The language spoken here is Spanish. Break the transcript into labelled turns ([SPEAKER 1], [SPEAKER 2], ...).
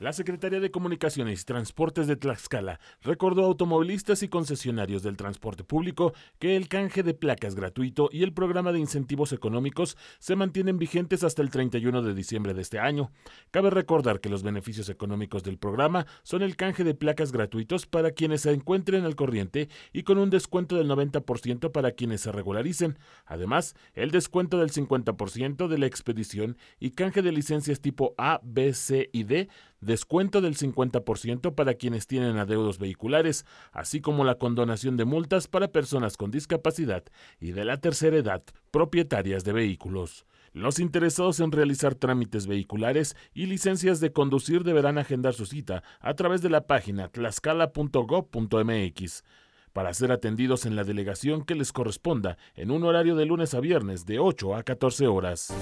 [SPEAKER 1] La Secretaría de Comunicaciones y Transportes de Tlaxcala recordó a automovilistas y concesionarios del transporte público que el canje de placas gratuito y el programa de incentivos económicos se mantienen vigentes hasta el 31 de diciembre de este año. Cabe recordar que los beneficios económicos del programa son el canje de placas gratuitos para quienes se encuentren al corriente y con un descuento del 90% para quienes se regularicen. Además, el descuento del 50% de la expedición y canje de licencias tipo A, B, C y D descuento del 50% para quienes tienen adeudos vehiculares, así como la condonación de multas para personas con discapacidad y de la tercera edad propietarias de vehículos. Los interesados en realizar trámites vehiculares y licencias de conducir deberán agendar su cita a través de la página tlaxcala.gov.mx para ser atendidos en la delegación que les corresponda en un horario de lunes a viernes de 8 a 14 horas.